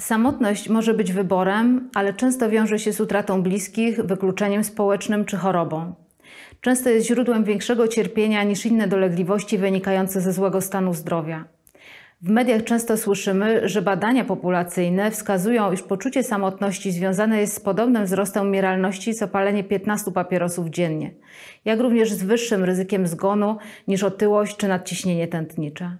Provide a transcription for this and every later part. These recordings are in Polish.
Samotność może być wyborem, ale często wiąże się z utratą bliskich, wykluczeniem społecznym czy chorobą. Często jest źródłem większego cierpienia niż inne dolegliwości wynikające ze złego stanu zdrowia. W mediach często słyszymy, że badania populacyjne wskazują, iż poczucie samotności związane jest z podobnym wzrostem umieralności co palenie 15 papierosów dziennie, jak również z wyższym ryzykiem zgonu niż otyłość czy nadciśnienie tętnicze.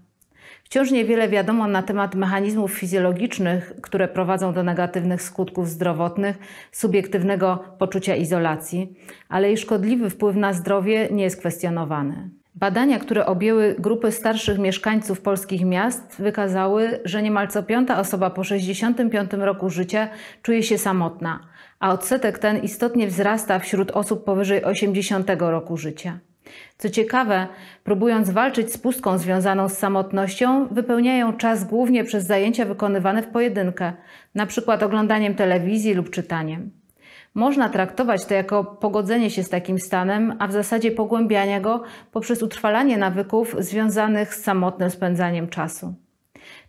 Wciąż niewiele wiadomo na temat mechanizmów fizjologicznych, które prowadzą do negatywnych skutków zdrowotnych, subiektywnego poczucia izolacji, ale jej szkodliwy wpływ na zdrowie nie jest kwestionowany. Badania, które objęły grupy starszych mieszkańców polskich miast, wykazały, że niemal co piąta osoba po 65 roku życia czuje się samotna, a odsetek ten istotnie wzrasta wśród osób powyżej 80 roku życia. Co ciekawe, próbując walczyć z pustką związaną z samotnością, wypełniają czas głównie przez zajęcia wykonywane w pojedynkę, np. oglądaniem telewizji lub czytaniem. Można traktować to jako pogodzenie się z takim stanem, a w zasadzie pogłębiania go poprzez utrwalanie nawyków związanych z samotnym spędzaniem czasu.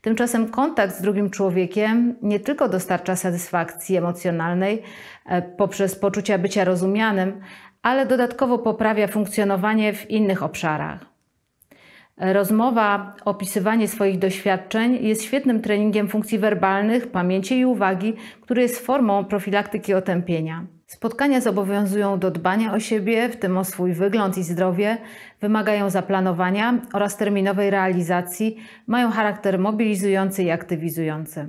Tymczasem kontakt z drugim człowiekiem nie tylko dostarcza satysfakcji emocjonalnej e, poprzez poczucia bycia rozumianym, ale dodatkowo poprawia funkcjonowanie w innych obszarach. Rozmowa, opisywanie swoich doświadczeń jest świetnym treningiem funkcji werbalnych, pamięci i uwagi, który jest formą profilaktyki otępienia. Spotkania zobowiązują do dbania o siebie, w tym o swój wygląd i zdrowie, wymagają zaplanowania oraz terminowej realizacji, mają charakter mobilizujący i aktywizujący.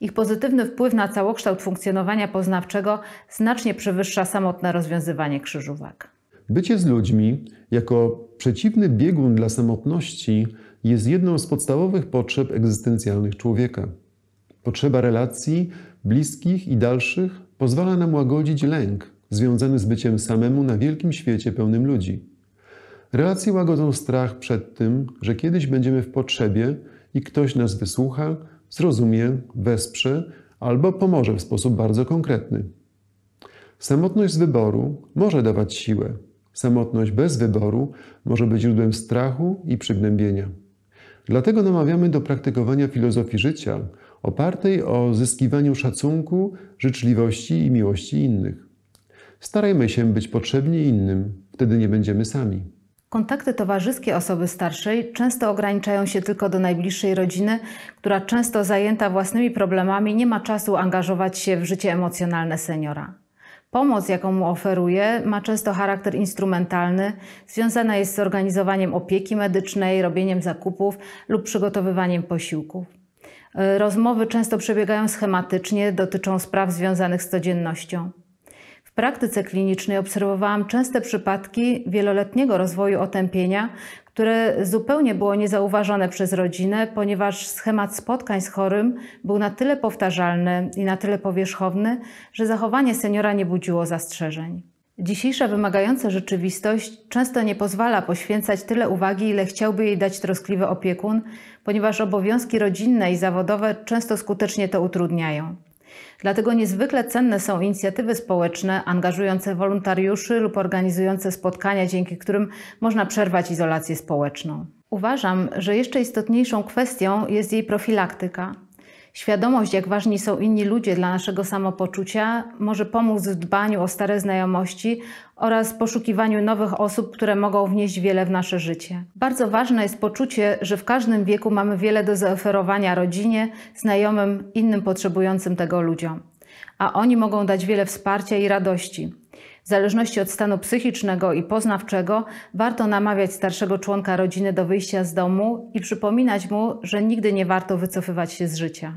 Ich pozytywny wpływ na całokształt funkcjonowania poznawczego znacznie przewyższa samotne rozwiązywanie krzyżówek. Bycie z ludźmi jako przeciwny biegun dla samotności jest jedną z podstawowych potrzeb egzystencjalnych człowieka. Potrzeba relacji bliskich i dalszych pozwala nam łagodzić lęk związany z byciem samemu na wielkim świecie pełnym ludzi. Relacje łagodzą strach przed tym, że kiedyś będziemy w potrzebie i ktoś nas wysłucha, zrozumie, wesprze albo pomoże w sposób bardzo konkretny. Samotność z wyboru może dawać siłę, Samotność bez wyboru może być źródłem strachu i przygnębienia. Dlatego namawiamy do praktykowania filozofii życia opartej o zyskiwaniu szacunku, życzliwości i miłości innych. Starajmy się być potrzebni innym, wtedy nie będziemy sami. Kontakty towarzyskie osoby starszej często ograniczają się tylko do najbliższej rodziny, która często zajęta własnymi problemami nie ma czasu angażować się w życie emocjonalne seniora. Pomoc, jaką mu oferuje, ma często charakter instrumentalny, związana jest z organizowaniem opieki medycznej, robieniem zakupów lub przygotowywaniem posiłków. E, rozmowy często przebiegają schematycznie, dotyczą spraw związanych z codziennością. W praktyce klinicznej obserwowałam częste przypadki wieloletniego rozwoju otępienia, które zupełnie było niezauważone przez rodzinę, ponieważ schemat spotkań z chorym był na tyle powtarzalny i na tyle powierzchowny, że zachowanie seniora nie budziło zastrzeżeń. Dzisiejsza wymagająca rzeczywistość często nie pozwala poświęcać tyle uwagi, ile chciałby jej dać troskliwy opiekun, ponieważ obowiązki rodzinne i zawodowe często skutecznie to utrudniają. Dlatego niezwykle cenne są inicjatywy społeczne angażujące wolontariuszy lub organizujące spotkania, dzięki którym można przerwać izolację społeczną. Uważam, że jeszcze istotniejszą kwestią jest jej profilaktyka. Świadomość, jak ważni są inni ludzie dla naszego samopoczucia, może pomóc w dbaniu o stare znajomości oraz poszukiwaniu nowych osób, które mogą wnieść wiele w nasze życie. Bardzo ważne jest poczucie, że w każdym wieku mamy wiele do zaoferowania rodzinie, znajomym, innym potrzebującym tego ludziom, a oni mogą dać wiele wsparcia i radości. W zależności od stanu psychicznego i poznawczego warto namawiać starszego członka rodziny do wyjścia z domu i przypominać mu, że nigdy nie warto wycofywać się z życia.